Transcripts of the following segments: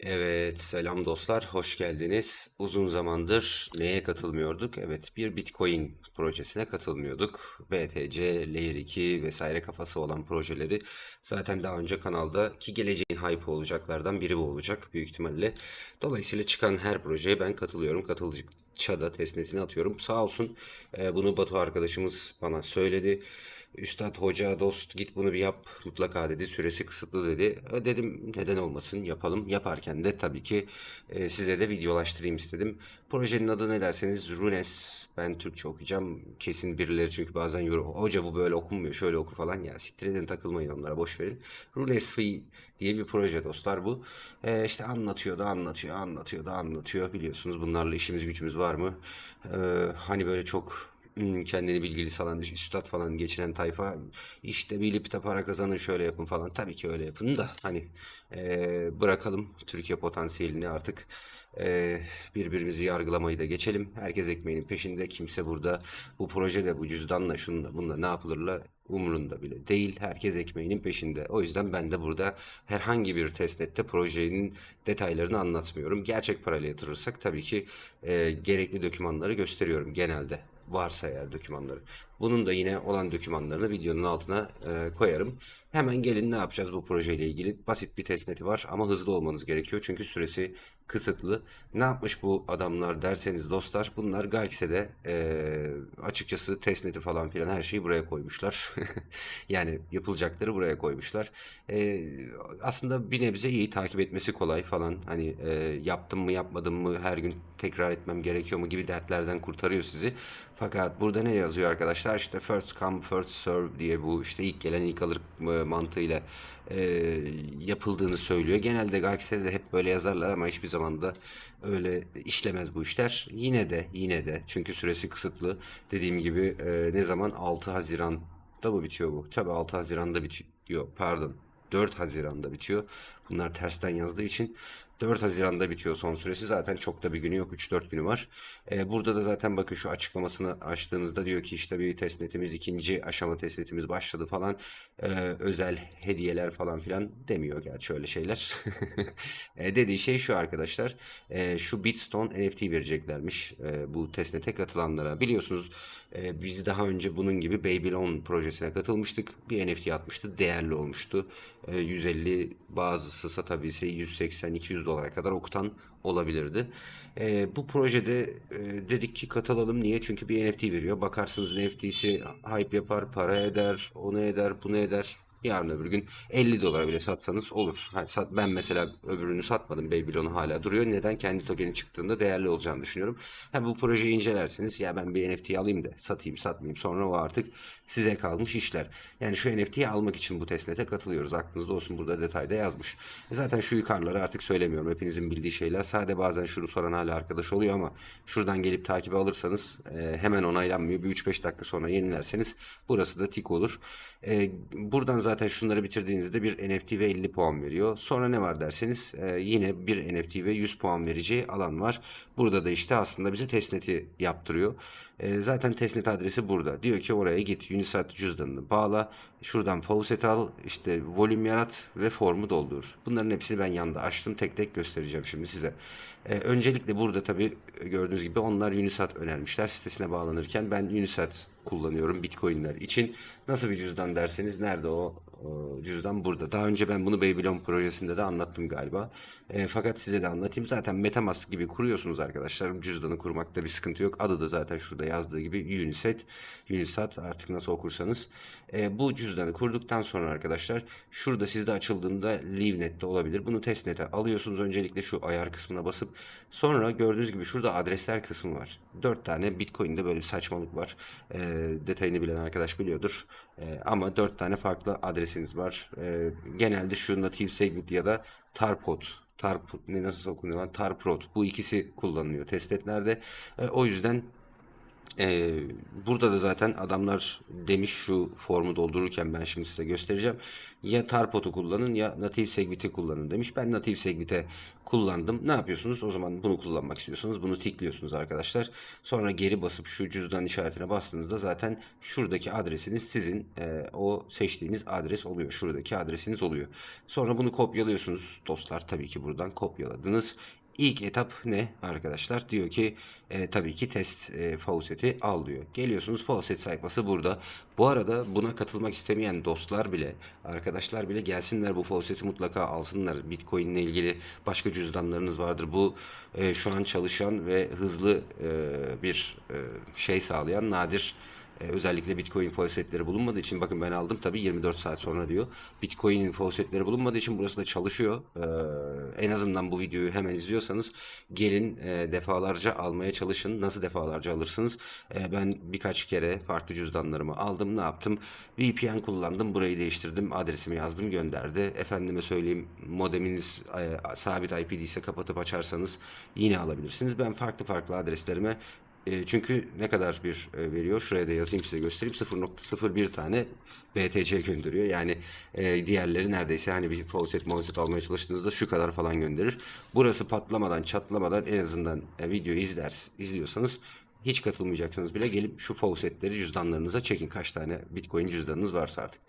Evet, selam dostlar, hoş geldiniz. Uzun zamandır neye katılmıyorduk? Evet, bir Bitcoin projesine katılmıyorduk. BTC, Layer 2 vesaire kafası olan projeleri zaten daha önce kanalda ki geleceğin hype olacaklardan biri bu olacak büyük ihtimalle. Dolayısıyla çıkan her projeye ben katılıyorum. Katılıcı da testnetini atıyorum. Sağ olsun bunu Batu arkadaşımız bana söyledi. Üstad hoca dost git bunu bir yap mutlaka dedi süresi kısıtlı dedi. E, dedim neden olmasın yapalım. Yaparken de tabii ki e, size de videolaştırayım istedim. Projenin adı ne derseniz Runes. Ben Türkçe okuyacağım. Kesin birileri çünkü bazen yorum, hoca bu böyle okunmuyor şöyle oku falan ya siktir edin takılmayın onlara boş verin. Runes Free diye bir proje dostlar bu. E, işte anlatıyor da anlatıyor anlatıyor da anlatıyor biliyorsunuz bunlarla işimiz gücümüz var mı? E, hani böyle çok Hmm, kendini bilgili salan, üstad falan geçiren tayfa işte bilip de para kazanın şöyle yapın falan. Tabii ki öyle yapın da hani e, bırakalım Türkiye potansiyelini artık e, birbirimizi yargılamayı da geçelim. Herkes ekmeğinin peşinde. Kimse burada bu projede bu cüzdanla şununla bununla ne yapılırla umurunda bile değil. Herkes ekmeğinin peşinde. O yüzden ben de burada herhangi bir testnette projenin detaylarını anlatmıyorum. Gerçek parayla yatırırsak tabii ki e, gerekli dokümanları gösteriyorum genelde varsa eğer dokümanları. Bunun da yine olan dokümanlarını videonun altına e, koyarım. Hemen gelin ne yapacağız bu projeyle ilgili. Basit bir testneti var ama hızlı olmanız gerekiyor. Çünkü süresi kısıtlı. Ne yapmış bu adamlar derseniz dostlar. Bunlar Galx'e e, açıkçası testneti falan filan her şeyi buraya koymuşlar. yani yapılacakları buraya koymuşlar. E, aslında bir nebze iyi takip etmesi kolay falan. Hani e, yaptım mı yapmadım mı her gün tekrar etmem gerekiyor mu gibi dertlerden kurtarıyor sizi. Fakat burada ne yazıyor arkadaşlar? Marx'a işte first come first serve diye bu işte ilk gelen ilk alır e, mantığıyla e, yapıldığını söylüyor. Genelde Galaxy'de de hep böyle yazarlar ama hiçbir zaman da öyle işlemez bu işler. Yine de yine de çünkü süresi kısıtlı. Dediğim gibi e, ne zaman 6 Haziran'da mı bitiyor bu? Tabii 6 Haziran'da bitiyor. Pardon. 4 Haziran'da bitiyor. Bunlar tersten yazdığı için 4 Haziran'da bitiyor son süresi. Zaten çok da bir günü yok. 3-4 günü var. Ee, burada da zaten bakın şu açıklamasını açtığınızda diyor ki işte bir testnetimiz ikinci aşama testnetimiz başladı falan. Ee, özel hediyeler falan filan demiyor gerçi öyle şeyler. e, dediği şey şu arkadaşlar. E, şu Bitstone NFT vereceklermiş e, bu testnete katılanlara. Biliyorsunuz e, biz daha önce bunun gibi Babylon projesine katılmıştık. Bir NFT atmıştı. Değerli olmuştu. E, ee, 150 bazı parası satabilse 180-200 dolara kadar okutan olabilirdi. E, bu projede e, dedik ki katılalım. Niye? Çünkü bir NFT veriyor. Bakarsınız NFT'si hype yapar, para eder, onu eder, bunu eder. Yarın öbür gün 50 dolara bile satsanız olur. Yani sat, ben mesela öbürünü satmadım. Babylon hala duruyor. Neden? Kendi tokeni çıktığında değerli olacağını düşünüyorum. Ha, bu projeyi incelerseniz ya ben bir NFT alayım da satayım satmayayım. Sonra o artık size kalmış işler. Yani şu NFT'yi almak için bu testnete katılıyoruz. Aklınızda olsun burada detayda yazmış. E zaten şu yukarıları artık söylemiyorum. Hepinizin bildiği şeyler. Sadece bazen şunu soran hala arkadaş oluyor ama şuradan gelip takibi alırsanız e, hemen onaylanmıyor. Bir 3-5 dakika sonra yenilerseniz burası da tik olur. E, buradan zaten Zaten şunları bitirdiğinizde bir NFT ve 50 puan veriyor. Sonra ne var derseniz e, yine bir NFT ve 100 puan vereceği alan var. Burada da işte aslında bize testnet'i yaptırıyor. E, zaten testnet adresi burada. Diyor ki oraya git Unisat cüzdanını bağla. Şuradan faucet al. işte volüm yarat ve formu doldur. Bunların hepsini ben yanda açtım. Tek tek göstereceğim şimdi size. E, öncelikle burada tabii e, gördüğünüz gibi onlar Unisat önermişler. Sitesine bağlanırken ben Unisat kullanıyorum Bitcoin'ler için. Nasıl bir cüzdan derseniz nerede o, o cüzdan burada. Daha önce ben bunu Babylon projesinde de anlattım galiba. E, fakat size de anlatayım. Zaten Metamask gibi kuruyorsunuz arkadaşlar. Cüzdanı kurmakta bir sıkıntı yok. Adı da zaten şurada yazdığı gibi Unisat. Unisat artık nasıl okursanız. E, bu cüzdanı kurduktan sonra arkadaşlar şurada sizde açıldığında LiveNet'te olabilir. Bunu testnet'e alıyorsunuz. Öncelikle şu ayar kısmına basıp Sonra gördüğünüz gibi şurada adresler kısmı var. 4 tane Bitcoin'de böyle bir saçmalık var. E, detayını bilen arkadaş biliyordur. E, ama 4 tane farklı adresiniz var. E, genelde şu Native Segment ya da Tarpot Tarp ne nasıl okunuyor lan? Tarprot. Bu ikisi kullanılıyor testnetlerde. E, o yüzden ee, burada da zaten adamlar demiş şu formu doldururken ben şimdi size göstereceğim. Ya tarpotu kullanın ya Native Segwit'i kullanın demiş. Ben Native Segwit'e kullandım. Ne yapıyorsunuz? O zaman bunu kullanmak istiyorsanız bunu tikliyorsunuz arkadaşlar. Sonra geri basıp şu cüzdan işaretine bastığınızda zaten şuradaki adresiniz sizin e, o seçtiğiniz adres oluyor. Şuradaki adresiniz oluyor. Sonra bunu kopyalıyorsunuz dostlar. Tabii ki buradan kopyaladınız. İlk etap ne arkadaşlar? Diyor ki e, tabii ki test e, fauceti al diyor. Geliyorsunuz faucet sayfası burada. Bu arada buna katılmak istemeyen dostlar bile, arkadaşlar bile gelsinler bu faucet'i mutlaka alsınlar. Bitcoin ile ilgili başka cüzdanlarınız vardır. Bu e, şu an çalışan ve hızlı e, bir e, şey sağlayan nadir e, özellikle Bitcoin faucetleri bulunmadığı için bakın ben aldım tabii 24 saat sonra diyor. Bitcoin faucetleri bulunmadığı için burası da çalışıyor. E, en azından bu videoyu hemen izliyorsanız gelin e, defalarca almaya çalışın. Nasıl defalarca alırsınız? E, ben birkaç kere farklı cüzdanlarımı aldım. Ne yaptım? VPN kullandım. Burayı değiştirdim. Adresimi yazdım gönderdi. Efendime söyleyeyim modeminiz e, sabit IP değilse kapatıp açarsanız yine alabilirsiniz. Ben farklı farklı adreslerime ee, çünkü ne kadar bir e, veriyor? Şuraya da yazayım size göstereyim. 0.01 tane BTC gönderiyor. Yani e, diğerleri neredeyse hani bir faucet mauset almaya çalıştığınızda şu kadar falan gönderir. Burası patlamadan çatlamadan en azından e, videoyu izlers, izliyorsanız hiç katılmayacaksınız bile gelip şu faucetleri cüzdanlarınıza çekin. Kaç tane bitcoin cüzdanınız varsa artık.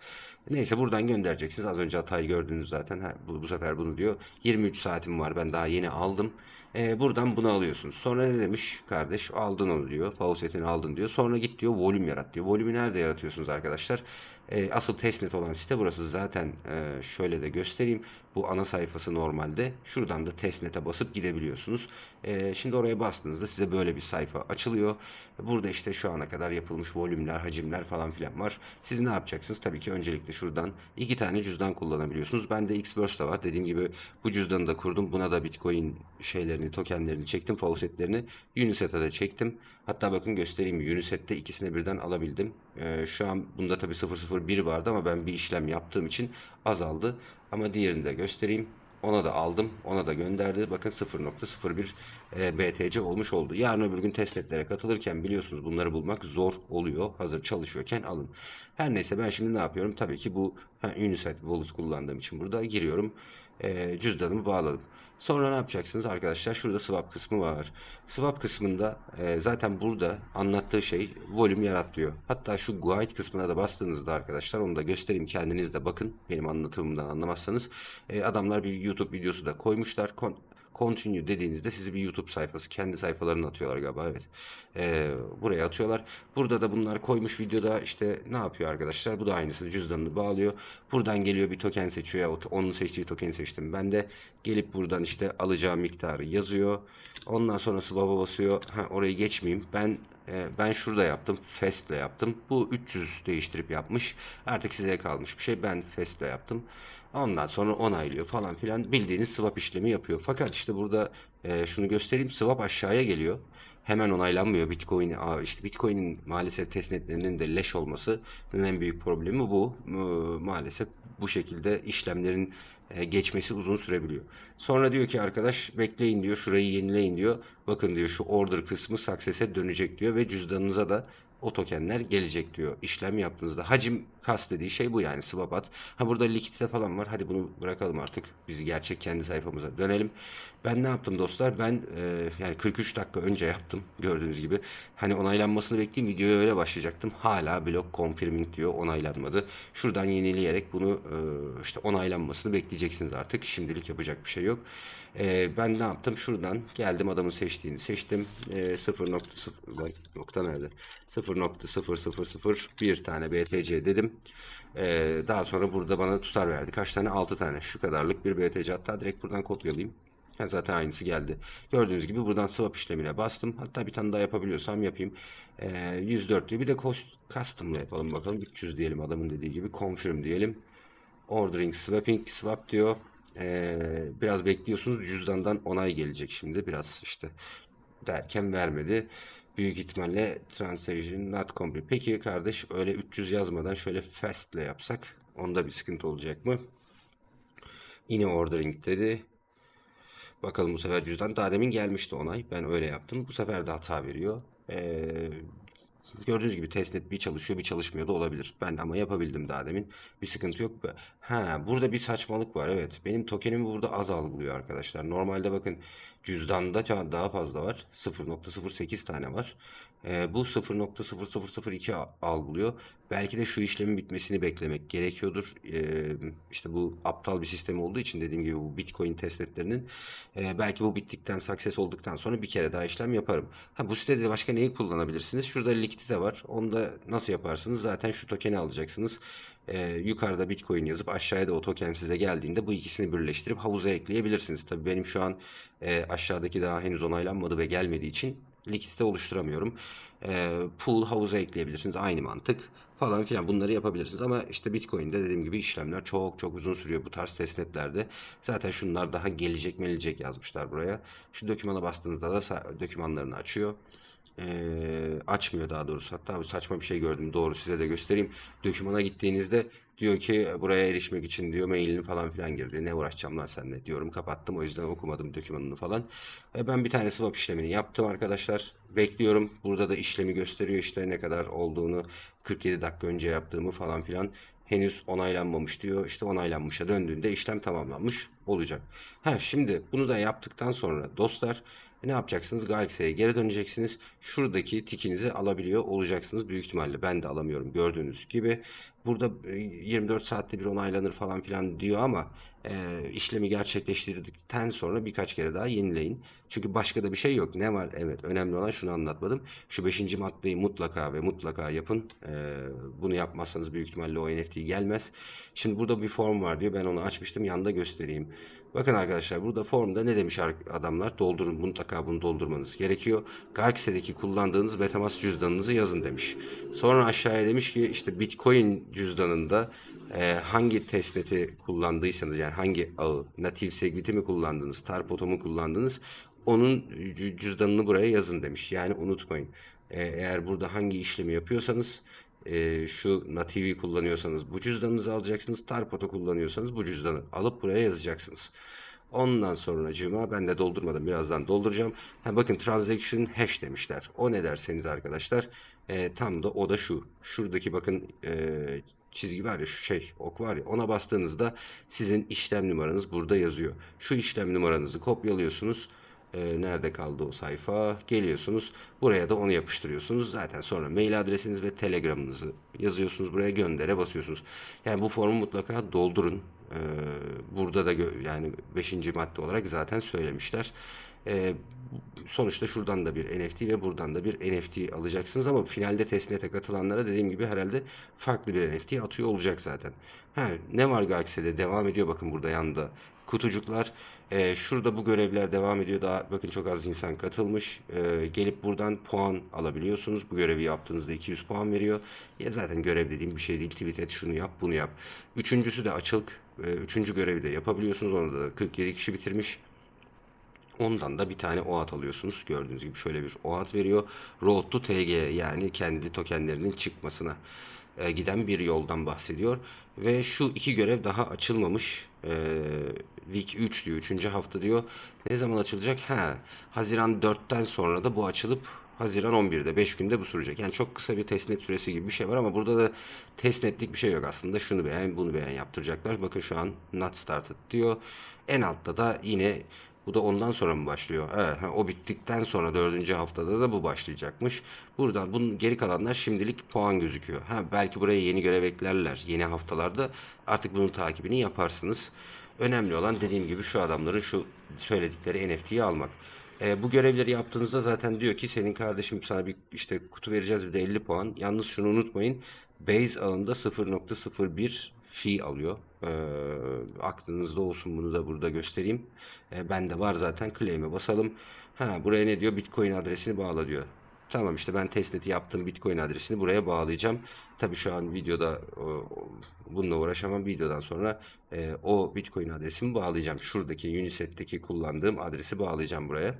Neyse buradan göndereceksiniz. Az önce hatayı gördünüz zaten. Ha, bu, bu sefer bunu diyor. 23 saatim var ben daha yeni aldım. E, buradan bunu alıyorsun. Sonra ne demiş kardeş? Aldın onu diyor. Faucetini aldın diyor. Sonra git diyor volüm yarat diyor. Volümü nerede yaratıyorsunuz arkadaşlar? E, asıl testnet olan site burası. Zaten e, şöyle de göstereyim. Bu ana sayfası normalde. Şuradan da testnete basıp gidebiliyorsunuz. E, şimdi oraya bastığınızda size böyle bir sayfa açılıyor. Burada işte şu ana kadar yapılmış volümler, hacimler falan filan var. Siz ne yapacaksınız? Tabii ki öncelikle şuradan iki tane cüzdan kullanabiliyorsunuz. Bende Xverse de var. Dediğim gibi bu cüzdanı da kurdum. Buna da Bitcoin şeyleri tokenlerini, tokenlerini çektim. setlerini, Unisat'a de çektim. Hatta bakın göstereyim. Unisat'te ikisini birden alabildim. E, şu an bunda tabi 001 vardı ama ben bir işlem yaptığım için azaldı. Ama diğerini de göstereyim. Ona da aldım. Ona da gönderdi. Bakın 0.01 e, BTC olmuş oldu. Yarın öbür gün testnetlere katılırken biliyorsunuz bunları bulmak zor oluyor. Hazır çalışıyorken alın. Her neyse ben şimdi ne yapıyorum? Tabii ki bu ha, Unisat Wallet kullandığım için burada giriyorum. E, cüzdanımı bağladım. Sonra ne yapacaksınız arkadaşlar? Şurada swap kısmı var. Swap kısmında e, zaten burada anlattığı şey volüm yarat diyor. Hatta şu guide kısmına da bastığınızda arkadaşlar onu da göstereyim kendiniz de bakın. Benim anlatımımdan anlamazsanız. E, adamlar bir YouTube videosu da koymuşlar. Kon Continue dediğinizde sizi bir YouTube sayfası kendi sayfalarını atıyorlar galiba evet. Ee, buraya atıyorlar. Burada da bunlar koymuş videoda işte ne yapıyor arkadaşlar? Bu da aynısını cüzdanını bağlıyor. Buradan geliyor bir token seçiyor. ya Onun seçtiği token seçtim. Ben de gelip buradan işte alacağım miktarı yazıyor. Ondan sonrası swap'a basıyor. Ha, oraya geçmeyeyim. Ben e, ben şurada yaptım. Fest'le yaptım. Bu 300 değiştirip yapmış. Artık size kalmış bir şey. Ben Fest'le yaptım. Ondan sonra onaylıyor falan filan bildiğiniz swap işlemi yapıyor. Fakat işte burada e, şunu göstereyim swap aşağıya geliyor. Hemen onaylanmıyor Bitcoin. işte Bitcoin'in maalesef testnetlerinin de leş olması en büyük problemi bu. Ee, maalesef bu şekilde işlemlerin e, geçmesi uzun sürebiliyor. Sonra diyor ki arkadaş bekleyin diyor şurayı yenileyin diyor. Bakın diyor şu order kısmı success'e dönecek diyor ve cüzdanınıza da o tokenler gelecek diyor. İşlem yaptığınızda hacim Kast dediği şey bu yani swap Ha burada likidite falan var. Hadi bunu bırakalım artık. Biz gerçek kendi sayfamıza dönelim. Ben ne yaptım dostlar? Ben e, yani 43 dakika önce yaptım. Gördüğünüz gibi. Hani onaylanmasını bekleyeyim. Videoya öyle başlayacaktım. Hala blok confirming diyor. Onaylanmadı. Şuradan yenileyerek bunu e, işte onaylanmasını bekleyeceksiniz artık. Şimdilik yapacak bir şey yok. E, ben ne yaptım? Şuradan geldim adamın seçtiğini seçtim. E, 0.0 nokta nerede? 0.0001 tane BTC dedim. Ee, daha sonra burada bana tutar verdi. Kaç tane? 6 tane. Şu kadarlık bir BTC. Hatta direkt buradan kopyalayayım. Ha, zaten aynısı geldi. Gördüğünüz gibi buradan swap işlemine bastım. Hatta bir tane daha yapabiliyorsam yapayım. Ee, 104 diye bir de cost, custom yapalım bakalım. 300 diyelim adamın dediği gibi. Confirm diyelim. Ordering swapping swap diyor. Ee, biraz bekliyorsunuz. Cüzdandan onay gelecek şimdi. Biraz işte derken vermedi büyük ihtimalle transaction not complete. Peki kardeş öyle 300 yazmadan şöyle fast ile yapsak onda bir sıkıntı olacak mı? Yine ordering dedi. Bakalım bu sefer cüzdan. Daha demin gelmişti onay. Ben öyle yaptım. Bu sefer de hata veriyor. Ee, gördüğünüz gibi testnet bir çalışıyor bir çalışmıyor da olabilir. Ben ama yapabildim daha demin. Bir sıkıntı yok. Ha burada bir saçmalık var evet. Benim tokenimi burada az algılıyor arkadaşlar. Normalde bakın Cüzdanda daha fazla var. 0.08 tane var. E, bu 0.0002 algılıyor. Belki de şu işlemin bitmesini beklemek gerekiyordur. E, işte bu aptal bir sistem olduğu için dediğim gibi bu Bitcoin testletlerinin e, belki bu bittikten, success olduktan sonra bir kere daha işlem yaparım. Ha, bu sitede başka neyi kullanabilirsiniz? Şurada likti de var. Onu da nasıl yaparsınız? Zaten şu tokeni alacaksınız e, yukarıda Bitcoin yazıp aşağıda da o token size geldiğinde bu ikisini birleştirip havuza ekleyebilirsiniz. Tabii benim şu an e, aşağıdaki daha henüz onaylanmadı ve gelmediği için likidite oluşturamıyorum. E, pool havuza ekleyebilirsiniz. Aynı mantık falan filan bunları yapabilirsiniz. Ama işte Bitcoin'de dediğim gibi işlemler çok çok uzun sürüyor bu tarz testnetlerde. Zaten şunlar daha gelecek melecek yazmışlar buraya. Şu dokümana bastığınızda da dokümanlarını açıyor. E, açmıyor daha doğrusu. Hatta saçma bir şey gördüm. Doğru size de göstereyim. Dokümana gittiğinizde Diyor ki buraya erişmek için diyor mailini falan filan girdi. Ne uğraşacağım lan seninle diyorum. Kapattım o yüzden okumadım dokümanını falan. Ve ben bir tane swap işlemini yaptım arkadaşlar. Bekliyorum. Burada da işlemi gösteriyor işte ne kadar olduğunu 47 dakika önce yaptığımı falan filan henüz onaylanmamış diyor. İşte onaylanmışa döndüğünde işlem tamamlanmış olacak. Ha şimdi bunu da yaptıktan sonra dostlar e, ne yapacaksınız? Galaxy'ye geri döneceksiniz. Şuradaki tikinizi alabiliyor olacaksınız. Büyük ihtimalle ben de alamıyorum gördüğünüz gibi. Burada 24 e, saatte bir onaylanır falan filan diyor ama e, işlemi gerçekleştirdikten sonra birkaç kere daha yenileyin. Çünkü başka da bir şey yok. Ne var? Evet önemli olan şunu anlatmadım. Şu 5. maddeyi mutlaka ve mutlaka yapın. E, bunu yapmazsanız büyük ihtimalle o NFT gelmez. Şimdi burada bir form var diyor. Ben onu açmıştım. Yanında göstereyim. Bakın arkadaşlar burada formda ne demiş adamlar? Doldurun mutlaka bunu doldurmanız gerekiyor. Galaxy'deki kullandığınız Metamask cüzdanınızı yazın demiş. Sonra aşağıya demiş ki işte Bitcoin cüzdanında e, hangi testneti kullandıysanız yani hangi ağı, native segwit'i mi kullandınız, tarpot'u mu kullandınız onun cüzdanını buraya yazın demiş. Yani unutmayın. E, eğer burada hangi işlemi yapıyorsanız e, şu nativi kullanıyorsanız bu cüzdanınızı alacaksınız. Tarpot'u kullanıyorsanız bu cüzdanı alıp buraya yazacaksınız. Ondan sonra Cuma ben de doldurmadım. Birazdan dolduracağım. Ha, bakın transaction hash demişler. O ne derseniz arkadaşlar e, tam da o da şu. Şuradaki bakın e, çizgi var ya şu şey ok var ya ona bastığınızda sizin işlem numaranız burada yazıyor. Şu işlem numaranızı kopyalıyorsunuz e, nerede kaldı o sayfa geliyorsunuz buraya da onu yapıştırıyorsunuz zaten sonra mail adresiniz ve telegramınızı yazıyorsunuz buraya göndere basıyorsunuz yani bu formu mutlaka doldurun e, burada da yani 5. madde olarak zaten söylemişler e, sonuçta şuradan da bir NFT ve buradan da bir NFT alacaksınız ama finalde testnet'e katılanlara dediğim gibi herhalde farklı bir NFT atıyor olacak zaten. Ha, ne var Galaxy'de devam ediyor bakın burada yanda kutucuklar. E, şurada bu görevler devam ediyor daha bakın çok az insan katılmış. E, gelip buradan puan alabiliyorsunuz. Bu görevi yaptığınızda 200 puan veriyor. Ya zaten görev dediğim bir şey değil. Tweet et şunu yap bunu yap. Üçüncüsü de açılık. E, üçüncü görevi de yapabiliyorsunuz. Onu da 47 kişi bitirmiş. Ondan da bir tane OAuth alıyorsunuz. Gördüğünüz gibi şöyle bir OAuth veriyor. Road to TG yani kendi tokenlerinin çıkmasına e, giden bir yoldan bahsediyor. Ve şu iki görev daha açılmamış. Ee, Week 3 diyor. 3. hafta diyor. Ne zaman açılacak? Ha, Haziran 4'ten sonra da bu açılıp Haziran 11'de 5 günde bu sürecek. Yani çok kısa bir testnet süresi gibi bir şey var ama burada da testnetlik bir şey yok aslında. Şunu beğen bunu beğen yaptıracaklar. Bakın şu an not started diyor. En altta da yine bu da ondan sonra mı başlıyor? He, o bittikten sonra dördüncü haftada da bu başlayacakmış. Buradan bunun geri kalanlar şimdilik puan gözüküyor. Ha, belki buraya yeni görev eklerler. Yeni haftalarda artık bunun takibini yaparsınız. Önemli olan dediğim gibi şu adamların şu söyledikleri NFT'yi almak. E, bu görevleri yaptığınızda zaten diyor ki senin kardeşim sana bir işte kutu vereceğiz bir de 50 puan. Yalnız şunu unutmayın. Base ağında 0.01 fee alıyor. E, aklınızda olsun bunu da burada göstereyim. E, de var zaten claim'e basalım. Ha buraya ne diyor? Bitcoin adresini bağla diyor. Tamam işte ben testnet'i yaptığım Bitcoin adresini buraya bağlayacağım. Tabi şu an videoda bununla uğraşamam. Videodan sonra o Bitcoin adresimi bağlayacağım. Şuradaki Uniset'teki kullandığım adresi bağlayacağım buraya.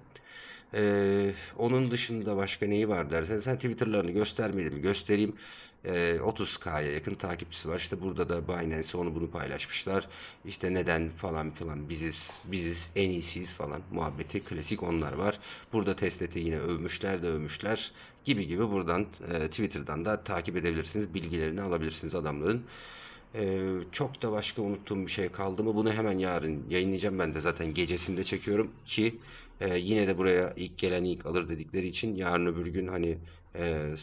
Ee, onun dışında başka neyi var dersen, sen Twitter'larını göstermedim göstereyim. 30K'ya yakın takipçisi var. İşte burada da Binance onu bunu paylaşmışlar. İşte neden falan filan biziz, biziz, en iyisiyiz falan muhabbeti klasik onlar var. Burada Teslet'i yine övmüşler de övmüşler gibi gibi buradan e, Twitter'dan da takip edebilirsiniz. Bilgilerini alabilirsiniz adamların. Ee, çok da başka unuttuğum bir şey kaldı mı? Bunu hemen yarın yayınlayacağım ben de zaten gecesinde çekiyorum ki e, yine de buraya ilk gelen ilk alır dedikleri için yarın öbür gün hani e,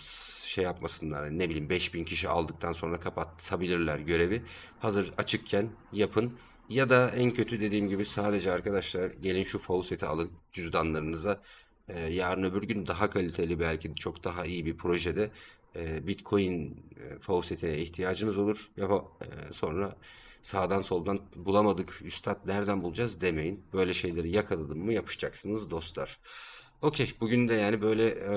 şey yapmasınlar hani ne bileyim 5000 kişi aldıktan sonra kapatabilirler görevi. Hazır açıkken yapın. Ya da en kötü dediğim gibi sadece arkadaşlar gelin şu fauceti alın cüzdanlarınıza. E, yarın öbür gün daha kaliteli belki çok daha iyi bir projede e, Bitcoin e, faucetine ihtiyacınız olur. ya e, sonra sağdan soldan bulamadık üstad nereden bulacağız demeyin. Böyle şeyleri yakaladın mı yapışacaksınız dostlar. Okey. Bugün de yani böyle e,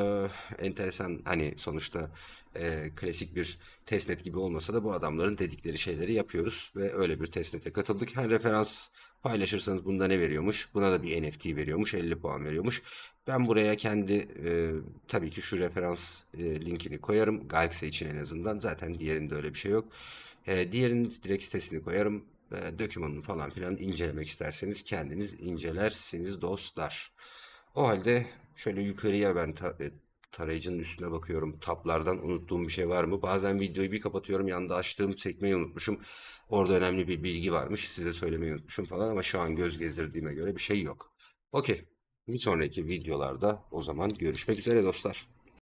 enteresan hani sonuçta e, klasik bir testnet gibi olmasa da bu adamların dedikleri şeyleri yapıyoruz ve öyle bir testnete katıldık. Her referans paylaşırsanız bunda ne veriyormuş? Buna da bir NFT veriyormuş. 50 puan veriyormuş. Ben buraya kendi e, tabii ki şu referans e, linkini koyarım. Galaxy için en azından. Zaten diğerinde öyle bir şey yok. E, diğerinin direkt sitesini koyarım. E, dokümanını falan filan incelemek isterseniz kendiniz incelersiniz dostlar. O halde şöyle yukarıya ben e, tarayıcının üstüne bakıyorum. Tablardan unuttuğum bir şey var mı? Bazen videoyu bir kapatıyorum. Yanında açtığım sekmeyi unutmuşum. Orada önemli bir bilgi varmış. Size söylemeyi unutmuşum falan ama şu an göz gezdirdiğime göre bir şey yok. Okey. Bir sonraki videolarda o zaman görüşmek üzere dostlar.